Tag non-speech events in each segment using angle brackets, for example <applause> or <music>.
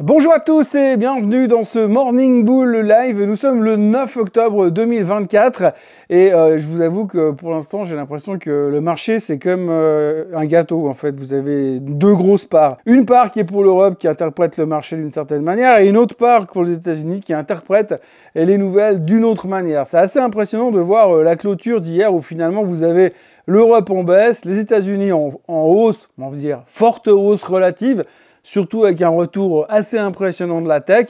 Bonjour à tous et bienvenue dans ce Morning Bull Live. Nous sommes le 9 octobre 2024 et euh, je vous avoue que pour l'instant j'ai l'impression que le marché c'est comme euh, un gâteau en fait. Vous avez deux grosses parts. Une part qui est pour l'Europe qui interprète le marché d'une certaine manière et une autre part pour les États-Unis qui interprète les nouvelles d'une autre manière. C'est assez impressionnant de voir euh, la clôture d'hier où finalement vous avez l'Europe en baisse, les États-Unis en, en hausse, on va dire forte hausse relative surtout avec un retour assez impressionnant de la tech,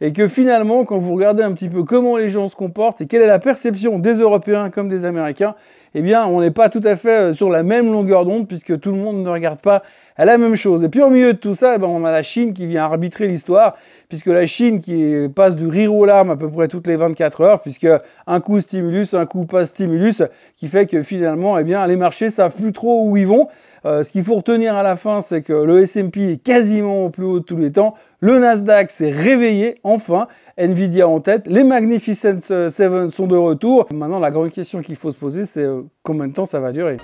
et que finalement, quand vous regardez un petit peu comment les gens se comportent et quelle est la perception des Européens comme des Américains, eh bien, on n'est pas tout à fait euh, sur la même longueur d'onde, puisque tout le monde ne regarde pas la même chose. Et puis au milieu de tout ça, eh ben, on a la Chine qui vient arbitrer l'histoire, puisque la Chine qui passe du rire aux larmes à peu près toutes les 24 heures, puisque un coup stimulus, un coup pas stimulus, qui fait que finalement, eh bien, les marchés savent plus trop où ils vont. Euh, ce qu'il faut retenir à la fin, c'est que le S&P est quasiment au plus haut de tous les temps. Le Nasdaq s'est réveillé enfin. Nvidia en tête. Les Magnificent 7 euh, sont de retour. Maintenant, la grande question qu'il faut se poser, c'est euh, combien de temps ça va durer.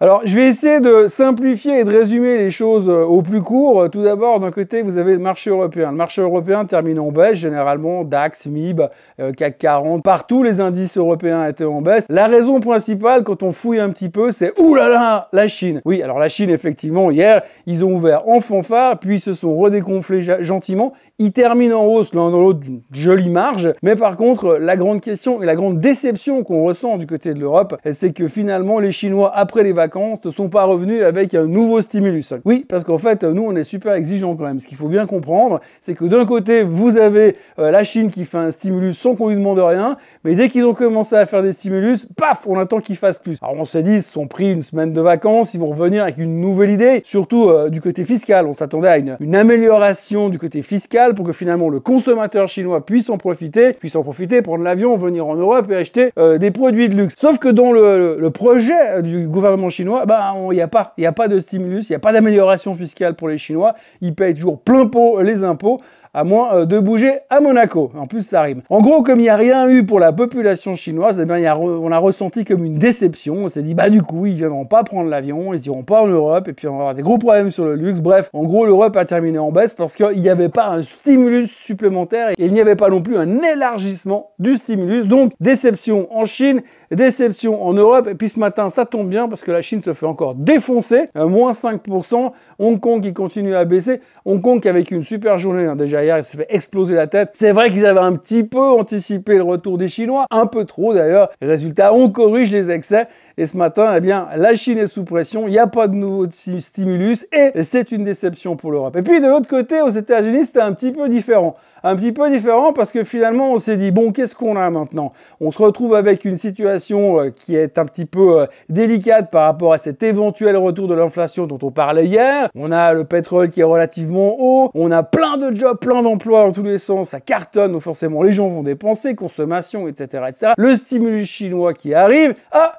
Alors, je vais essayer de simplifier et de résumer les choses euh, au plus court. Tout d'abord, d'un côté, vous avez le marché européen. Le marché européen termine en baisse, généralement DAX, MIB, euh, CAC 40. Partout, les indices européens étaient en baisse. La raison principale, quand on fouille un petit peu, c'est oulala, là là, la Chine. Oui, alors la Chine, effectivement, hier, ils ont ouvert en fanfare, puis ils se sont redéconflés gentiment. Ils terminent en hausse l'un dans l'autre d'une jolie marge. Mais par contre, la grande question et la grande déception qu'on ressent du côté de l'Europe, c'est que finalement, les Chinois, après les vacances, vacances ne sont pas revenus avec un nouveau stimulus. Oui, parce qu'en fait, nous, on est super exigeants quand même. Ce qu'il faut bien comprendre, c'est que d'un côté, vous avez euh, la Chine qui fait un stimulus sans qu'on lui demande rien, mais dès qu'ils ont commencé à faire des stimulus, paf, on attend qu'ils fassent plus. Alors on s'est dit, ils se sont pris une semaine de vacances, ils vont revenir avec une nouvelle idée, surtout euh, du côté fiscal. On s'attendait à une, amélioration du côté fiscal pour que finalement le consommateur chinois puisse en profiter, puisse en profiter, prendre l'avion, venir en Europe et acheter euh, des produits de luxe. Sauf que dans le, le projet du gouvernement chinois, bah, il n'y a, pas, y a pas de stimulus, il n'y a pas d'amélioration fiscale pour les Chinois. Ils payent toujours plein pot les impôts à moins euh, de bouger à Monaco. En plus, ça rime. En gros, comme il n'y a rien eu pour la population chinoise, eh bien, on a ressenti comme une déception. On s'est dit, bah du coup, ils ne viendront pas prendre l'avion, ils iront pas en Europe, et puis on va avoir des gros problèmes sur le luxe. Bref, en gros, l'Europe a terminé en baisse parce qu'il n'y avait pas un stimulus supplémentaire et il n'y avait pas non plus un élargissement du stimulus. Donc, déception en Chine, déception en Europe. Et puis ce matin, ça tombe bien parce que la Chine se fait encore défoncer, un euh, moins 5%. Hong Kong qui continue à baisser. Hong Kong qui une super journée hein, déjà D'ailleurs, il s'est fait exploser la tête. C'est vrai qu'ils avaient un petit peu anticipé le retour des Chinois, un peu trop d'ailleurs. Résultat, on corrige les excès. Et ce matin, eh bien, la Chine est sous pression, il n'y a pas de nouveau stimulus et c'est une déception pour l'Europe. Et puis de l'autre côté, aux États-Unis, c'était un petit peu différent un petit peu différent parce que finalement on s'est dit bon qu'est-ce qu'on a maintenant On se retrouve avec une situation euh, qui est un petit peu euh, délicate par rapport à cet éventuel retour de l'inflation dont on parlait hier. On a le pétrole qui est relativement haut, on a plein de jobs, plein d'emplois dans tous les sens, ça cartonne donc forcément les gens vont dépenser, consommation, etc. etc. Le stimulus chinois qui arrive, ah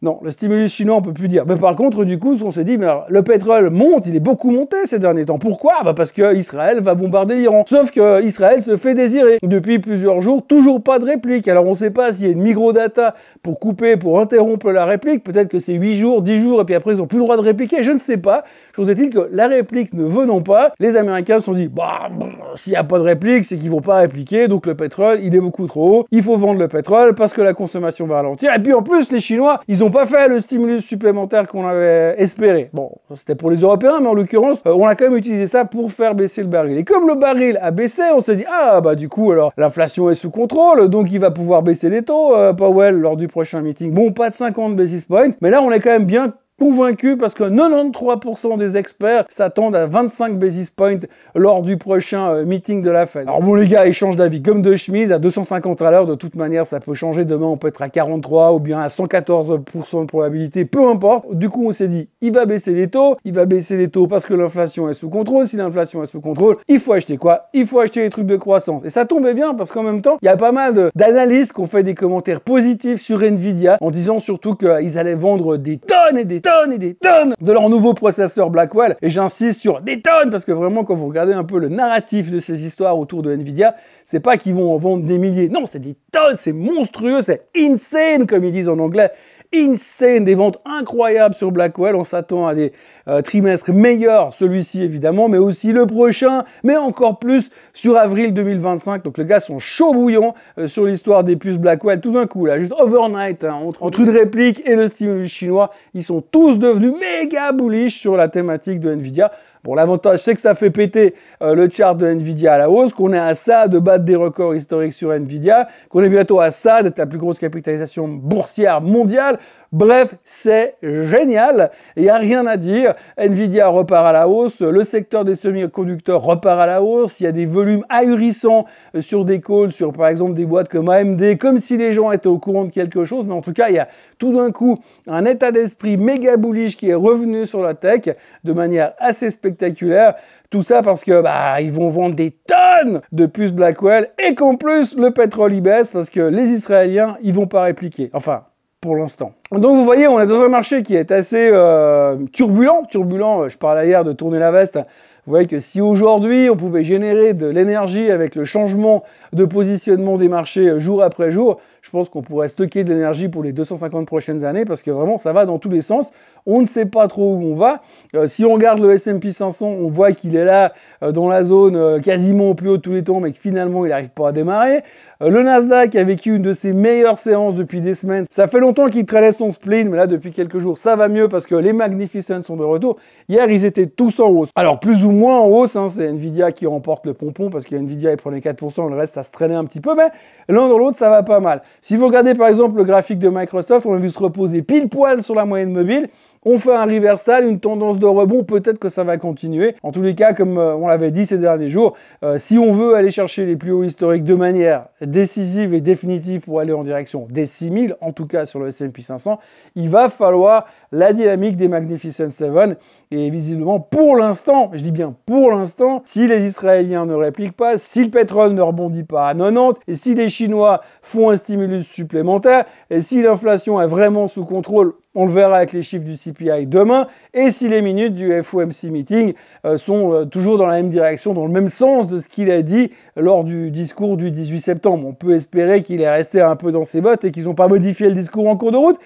non, le stimulus chinois, on peut plus dire. Mais par contre, du coup, on s'est dit, mais le pétrole monte, il est beaucoup monté ces derniers temps. Pourquoi bah, parce que Israël va bombarder l'Iran. Sauf que Israël se fait désirer. Depuis plusieurs jours, toujours pas de réplique. Alors on ne sait pas s'il y a une microdata pour couper, pour interrompre la réplique. Peut-être que c'est 8 jours, 10 jours, et puis après ils n'ont plus le droit de répliquer. Je ne sais pas. Chose est-il que la réplique ne venant pas, les Américains se sont dit, bah, s'il n'y a pas de réplique, c'est qu'ils vont pas répliquer, donc le pétrole, il est beaucoup trop haut, il faut vendre le pétrole parce que la consommation va ralentir. Et puis en plus, les Chinois, ils n'ont pas fait le stimulus supplémentaire qu'on avait espéré. Bon, c'était pour les Européens, mais en l'occurrence, euh, on a quand même utilisé ça pour faire baisser le baril. Et comme le baril a baissé, on s'est dit, ah, bah du coup, alors, l'inflation est sous contrôle, donc il va pouvoir baisser les taux, euh, Powell, lors du prochain meeting. Bon, pas de 50 basis points, mais là, on est quand même bien convaincu parce que 93% des experts s'attendent à 25 basis points lors du prochain euh, meeting de la Fed. Alors bon les gars, ils changent d'avis comme de chemise à 250 à l'heure. De toute manière, ça peut changer. Demain, on peut être à 43 ou bien à 114% de probabilité, peu importe. Du coup, on s'est dit, il va baisser les taux. Il va baisser les taux parce que l'inflation est sous contrôle. Si l'inflation est sous contrôle, il faut acheter quoi Il faut acheter les trucs de croissance. Et ça tombait bien parce qu'en même temps, il y a pas mal d'analystes qui ont fait des commentaires positifs sur Nvidia en disant surtout qu'ils allaient vendre des tonnes et des tonnes et des tonnes de leur nouveau processeur Blackwell. Et j'insiste sur des tonnes parce que vraiment, quand vous regardez un peu le narratif de ces histoires autour de Nvidia, c'est pas qu'ils vont en vendre des milliers. Non, c'est des tonnes, c'est monstrueux, c'est insane comme ils disent en anglais insane, des ventes incroyables sur Blackwell. On s'attend à des euh, trimestres meilleurs, celui-ci évidemment, mais aussi le prochain, mais encore plus sur avril 2025. Donc les gars sont chaud bouillons euh, sur l'histoire des puces Blackwell. Tout d'un coup, là, juste overnight, hein, entre, entre, une réplique et le stimulus chinois, ils sont tous devenus méga bullish sur la thématique de Nvidia. Pour l'avantage, c'est que ça fait péter euh, le chart de Nvidia à la hausse, qu'on est à ça de battre des records historiques sur Nvidia, qu'on est bientôt à ça d'être la plus grosse capitalisation boursière mondiale. Bref, c'est génial. Il n'y a rien à dire. Nvidia repart à la hausse. Le secteur des semi-conducteurs repart à la hausse. Il y a des volumes ahurissants euh, sur des calls, sur par exemple des boîtes comme AMD, comme si les gens étaient au courant de quelque chose. Mais en tout cas, il y a tout d'un coup un état d'esprit méga bullish qui est revenu sur la tech de manière assez spectaculaire. Tout ça parce que bah ils vont vendre des tonnes de puces Blackwell et qu'en plus le pétrole y baisse parce que les Israéliens ils vont pas répliquer. Enfin, pour l'instant. Donc vous voyez, on est dans un marché qui est assez euh, turbulent. Turbulent, euh, je parlais hier de tourner la veste. Vous voyez que si aujourd'hui on pouvait générer de l'énergie avec le changement de positionnement des marchés euh, jour après jour, je pense qu'on pourrait stocker de l'énergie pour les 250 prochaines années parce que vraiment ça va dans tous les sens. On ne sait pas trop où on va. Euh, si on regarde le S&P 500, on voit qu'il est là euh, dans la zone euh, quasiment au plus haut de tous les temps, mais que finalement il n'arrive pas à démarrer. le Nasdaq a vécu une de ses meilleures séances depuis des semaines. Ça fait longtemps qu'il traînait son spleen, mais là depuis quelques jours ça va mieux parce que les Magnificent sont de retour. Hier ils étaient tous en hausse. Alors plus ou moins en hausse, hein, c'est Nvidia qui remporte le pompon parce que Nvidia il les 4%, le reste ça se traînait un petit peu, mais l'un dans l'autre ça va pas mal. Si vous regardez par exemple le graphique de Microsoft, on a vu se reposer pile poil sur la moyenne mobile. On fait un reversal, une tendance de rebond, peut-être que ça va continuer. En tous les cas, comme euh, on l'avait dit ces derniers jours, euh, si on veut aller chercher les plus hauts historiques de manière décisive et définitive pour aller en direction des 6000, en tout cas sur le S&P 500, il va falloir la dynamique des Magnificent Seven. est visiblement, pour l'instant, je dis bien pour l'instant, si les Israéliens ne répliquent pas, si le pétrole ne rebondit pas à 90, et si les Chinois font un stimulus supplémentaire, et si l'inflation est vraiment sous contrôle, on le verra avec les chiffres du CPI demain, et si les minutes du FOMC meeting euh, sont euh, toujours dans la même direction, dans le même sens de ce qu'il a dit lors du discours du 18 septembre. On peut espérer qu'il est resté un peu dans ses bottes et qu'ils n'ont pas modifié le discours en cours de route,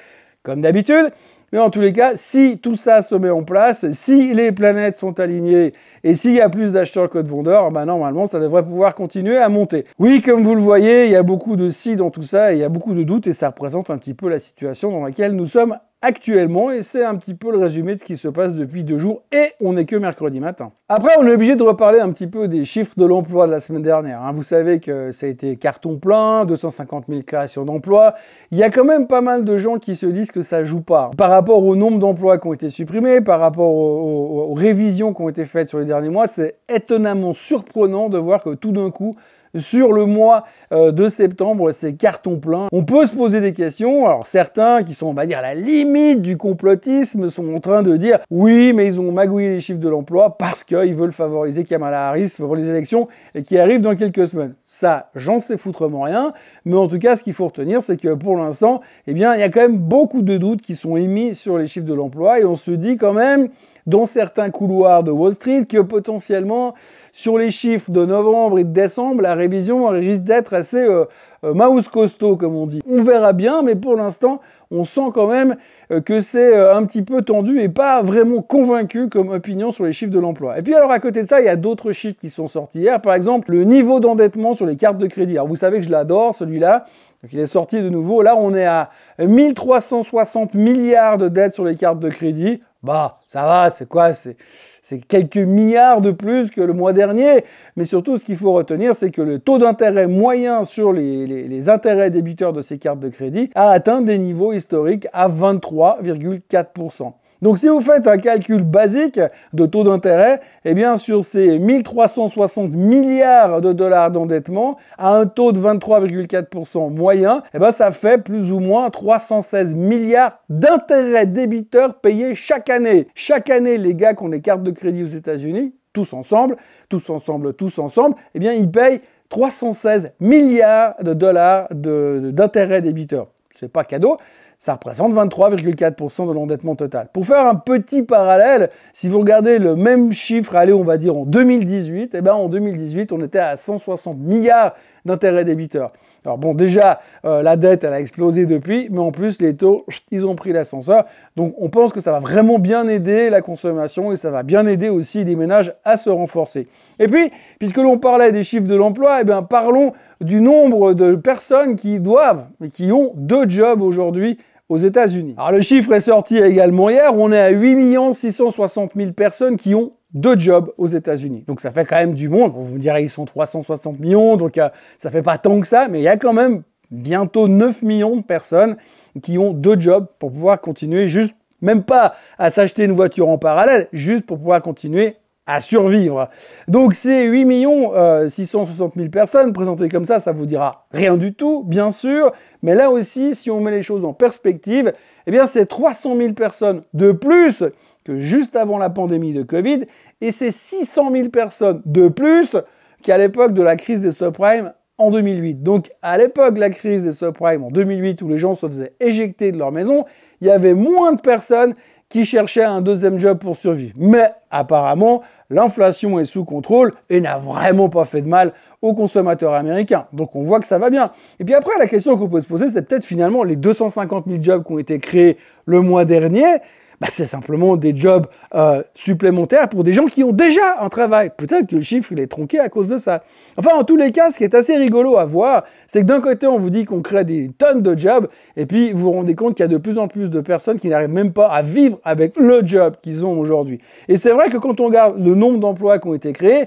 comme d'habitude. Mais en tous les cas, si tout ça se met en place, si les planètes sont alignées et s'il y a plus d'acheteurs que de vendeurs, bah, normalement, ça devrait pouvoir continuer à monter. Oui, comme vous le voyez, il y a beaucoup de si dans tout ça et il y a beaucoup de doutes et ça représente un petit peu la situation dans laquelle nous sommes actuellement et c'est un petit peu le résumé de ce qui se passe depuis deux jours et on n'est que mercredi matin. Après, on est obligé de reparler un petit peu des chiffres de l'emploi de la semaine dernière. Hein. Vous savez que ça a été carton plein, 250 000 créations d'emplois. Il y a quand même pas mal de gens qui se disent que ça joue pas. Par rapport au nombre d'emplois qui ont été supprimés, par rapport aux révisions qui ont été faites sur les derniers mois, c'est étonnamment surprenant de voir que tout d'un coup, sur le mois euh, de septembre, c'est carton plein. On peut se poser des questions. Alors certains qui sont, on va dire, à la limite du complotisme sont en train de dire oui, mais ils ont magouillé les chiffres de l'emploi parce qu'ils veulent favoriser Kamala Harris pour les élections et qui arrivent dans quelques semaines. Ça, j'en sais foutrement rien. Mais en tout cas, ce qu'il faut retenir, c'est que pour l'instant, eh bien, il y a quand même beaucoup de doutes qui sont émis sur les chiffres de l'emploi et on se dit quand même dans certains couloirs de Wall Street que potentiellement, sur les chiffres de novembre et de décembre, la révision risque d'être assez euh, euh, mouse costaud, comme on dit. On verra bien, mais pour l'instant, on sent quand même euh, que c'est un petit peu tendu et pas vraiment convaincu comme opinion sur les chiffres de l'emploi. Et puis alors à côté de ça, il y a d'autres chiffres qui sont sortis hier. Par exemple, le niveau d'endettement sur les cartes de crédit. Alors vous savez que je l'adore, celui-là. Donc est sorti de nouveau. Là, on est à 1360 milliards de dettes sur les cartes de crédit. Bah, ça va, c'est quoi c'est, quelques milliards de plus que le mois dernier. Mais surtout, ce qu'il faut retenir, c'est que le taux d'intérêt moyen sur les, les intérêts débiteurs de ces cartes de crédit a atteint des niveaux historiques à 23,4%. Donc si vous faites un calcul basique de taux d'intérêt, et eh bien sur ces 1360 milliards de dollars d'endettement à un taux de 23,4% moyen, eh bien ça fait plus ou moins 316 milliards d'intérêts débiteurs payés chaque année. Chaque année, les gars qui ont des cartes de crédit aux États-Unis, tous ensemble, tous ensemble, tous ensemble, eh bien ils payent 316 milliards de dollars d'intérêts débiteurs. C'est pas cadeau, ça représente 23,4% de l'endettement total. Pour faire un petit parallèle, si vous regardez le même chiffre, allez, on va dire en 2018, eh ben en 2018, on était à 160 milliards d'intérêts débiteurs. Alors bon, déjà, euh, la dette, elle a explosé depuis, mais en plus, les taux, ils ont pris l'ascenseur. Donc, on pense que ça va vraiment bien aider la consommation et ça va bien aider aussi les ménages à se renforcer. Et puis, puisque l'on parlait des chiffres de l'emploi, eh bien, parlons du nombre de personnes qui doivent et qui ont deux jobs aujourd'hui aux États-Unis. Alors le chiffre est sorti également hier, on est à 8 660 000 personnes qui ont deux jobs aux États-Unis. Donc ça fait quand même du monde. on vous me direz, ils sont 360 millions, donc euh, ça fait pas tant que ça, mais il y a quand même bientôt 9 millions de personnes qui ont deux jobs pour pouvoir continuer juste, même pas à s'acheter une voiture en parallèle, juste pour pouvoir continuer à survivre. Donc ces 8 millions 660 euh, 000 personnes présentées comme ça, ça vous dira rien du tout, bien sûr, mais là aussi, si on met les choses en perspective, eh bien c'est 300 000 personnes de plus que juste avant la pandémie de Covid, et c'est 600 000 personnes de plus qu'à l'époque de la crise des subprimes en 2008. Donc à l'époque de la crise des subprimes en 2008 où les gens se faisaient éjecter de leur maison, il y avait moins de personnes qui cherchait un deuxième job pour survivre. Mais apparemment, l'inflation est sous contrôle et n'a vraiment pas fait de mal aux consommateurs américains. Donc on voit que ça va bien. Et puis après, la question qu'on peut se poser, c'est peut-être finalement les 250 000 jobs qui ont été créés le mois dernier. Bah, c'est simplement des jobs euh, supplémentaires pour des gens qui ont déjà un travail. Peut-être que le chiffre, il est tronqué à cause de ça. Enfin, en tous les cas, ce qui est assez rigolo à voir, c'est que d'un côté, on vous dit qu'on crée des tonnes de jobs, et puis vous vous rendez compte qu'il y a de plus en plus de personnes qui n'arrivent même pas à vivre avec le job qu'ils ont aujourd'hui. Et c'est vrai que quand on regarde le nombre d'emplois qui ont été créés,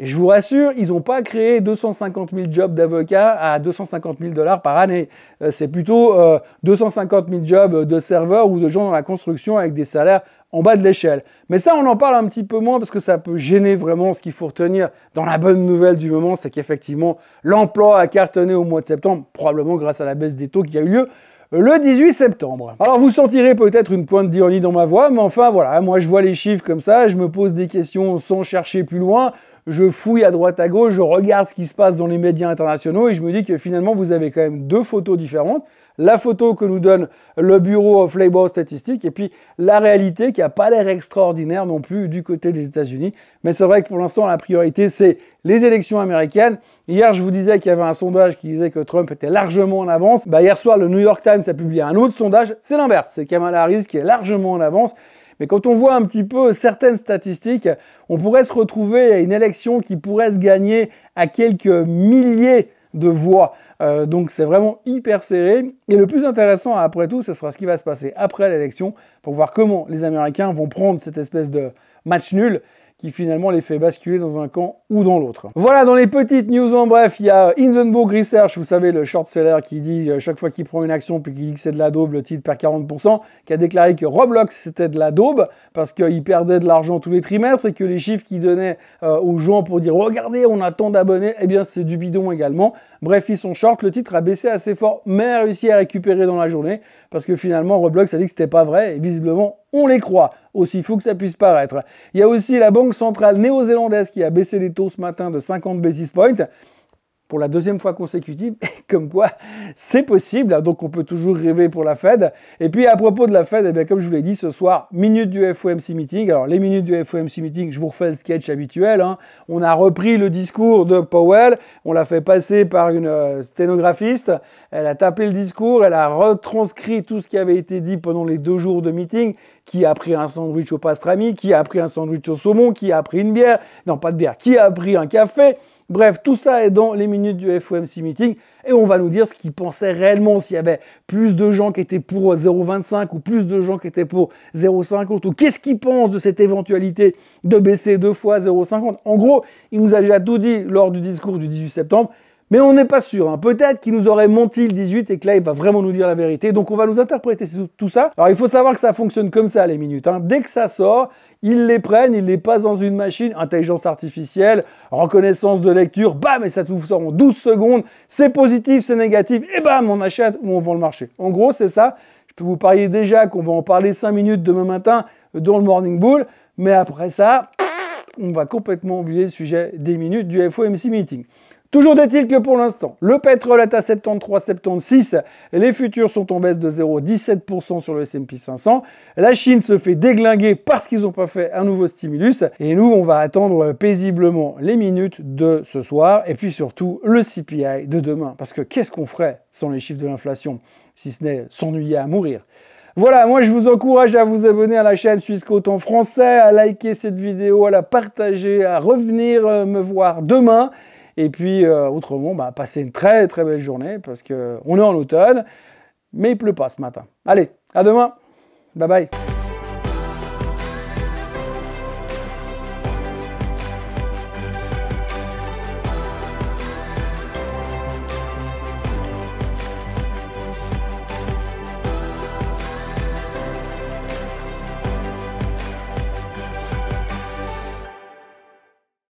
je vous rassure, ils n'ont pas créé 250 000 jobs d'avocats à 250 000 dollars par année. Euh, c'est plutôt 250 euh, 000 jobs de serveurs ou de gens dans la construction avec des salaires en bas de l'échelle. Mais ça, on en parle un petit peu moins parce que ça peut gêner vraiment ce qu'il faut retenir dans la bonne nouvelle du moment, c'est qu'effectivement, l'emploi a cartonné au mois de septembre, probablement grâce à la baisse des taux qui a eu lieu euh, le 18 septembre. Alors vous sentirez peut-être une pointe d'ironie dans ma voix, mais enfin voilà, moi je vois les chiffres comme ça, je me pose des questions sans chercher plus loin, je fouille à droite à gauche, je regarde ce qui se passe dans les médias internationaux et je me dis que finalement vous avez quand même deux photos différentes. La photo que nous donne le Bureau of Labor Statistics et puis la réalité qui n'a pas l'air extraordinaire non plus du côté des États-Unis. Mais c'est vrai que pour l'instant la priorité c'est les élections américaines. Hier je vous disais qu'il y avait un sondage qui disait que Trump était largement en avance. Bah, hier soir le New York Times a publié un autre sondage, c'est l'inverse, c'est Kamala Harris qui est largement en avance. Mais quand on voit un petit peu certaines statistiques, on pourrait se retrouver à une élection qui pourrait se gagner à quelques milliers de voix. Euh, donc c'est vraiment hyper serré. Et le plus intéressant, après tout, ce sera ce qui va se passer après l'élection pour voir comment les Américains vont prendre cette espèce de match nul qui finalement les fait basculer dans un camp ou dans l'autre. Voilà, dans les petites news en bref, il y a euh, Hindenburg Research, vous savez, le short-seller qui dit euh, chaque fois qu'il prend une action puis qu'il dit que c'est de la daube, le titre perd 40%, qui a déclaré que Roblox c'était de la daube parce qu'il perdait de l'argent tous les trimestres et que les chiffres qu'il donnait euh, aux gens pour dire regardez, on a tant d'abonnés, eh bien c'est du bidon également. Bref, ils sont short, le titre a baissé assez fort, mais a réussi à récupérer dans la journée parce que finalement Roblox a dit que c'était pas vrai et visiblement on les croit aussi, fou que ça puisse paraître. Il y a aussi la Banque centrale néo-zélandaise qui a baissé les taux ce matin de 50 basis points pour la deuxième fois consécutive, <laughs> comme quoi c'est possible, hein. donc on peut toujours rêver pour la Fed. Et puis à propos de la Fed, eh bien, comme je vous l'ai dit ce soir, minute du FOMC meeting. Alors les minutes du FOMC meeting, je vous refais le sketch habituel. Hein. On a repris le discours de Powell, on l'a fait passer par une euh, sténographiste, elle a tapé le discours, elle a retranscrit tout ce qui avait été dit pendant les deux jours de meeting, qui a pris un sandwich au pastrami, qui a pris un sandwich au saumon, qui a pris une bière, non pas de bière, qui a pris un café. Bref, tout ça est dans les minutes du FOMC meeting et on va nous dire ce qu'ils pensaient réellement, s'il y avait plus de gens qui étaient pour 0,25 ou plus de gens qui étaient pour 0,50 ou qu'est-ce qu'ils pensent de cette éventualité de baisser deux fois 0,50. En gros, il nous a déjà tout dit lors du discours du 18 septembre. Mais on n'est pas sûr. Hein. Peut-être qu'il nous aurait menti le 18 et que là, il va vraiment nous dire la vérité. Donc, on va nous interpréter tout ça. Alors, il faut savoir que ça fonctionne comme ça, les minutes. Hein. Dès que ça sort, ils les prennent, ils les passent dans une machine, intelligence artificielle, reconnaissance de lecture, bam, et ça vous sort en 12 secondes. C'est positif, c'est négatif, et bam, on achète ou on vend le marché. En gros, c'est ça. Je peux vous parier déjà qu'on va en parler 5 minutes demain matin dans le Morning Bull, mais après ça, on va complètement oublier le sujet des minutes du FOMC Meeting. Toujours est-il que pour l'instant, le pétrole est à 73 73,76, les futurs sont en baisse de 0,17% sur le S&P 500, la Chine se fait déglinguer parce qu'ils n'ont pas fait un nouveau stimulus, et nous, on va attendre paisiblement les minutes de ce soir, et puis surtout le CPI de demain, parce que qu'est-ce qu'on ferait sans les chiffres de l'inflation, si ce n'est s'ennuyer à mourir voilà, moi je vous encourage à vous abonner à la chaîne Suisse Côte en français, à liker cette vidéo, à la partager, à revenir euh, me voir demain. Et puis, euh, autrement, bah, passez une très très belle journée parce qu'on est en automne, mais il pleut pas ce matin. Allez, à demain. Bye bye.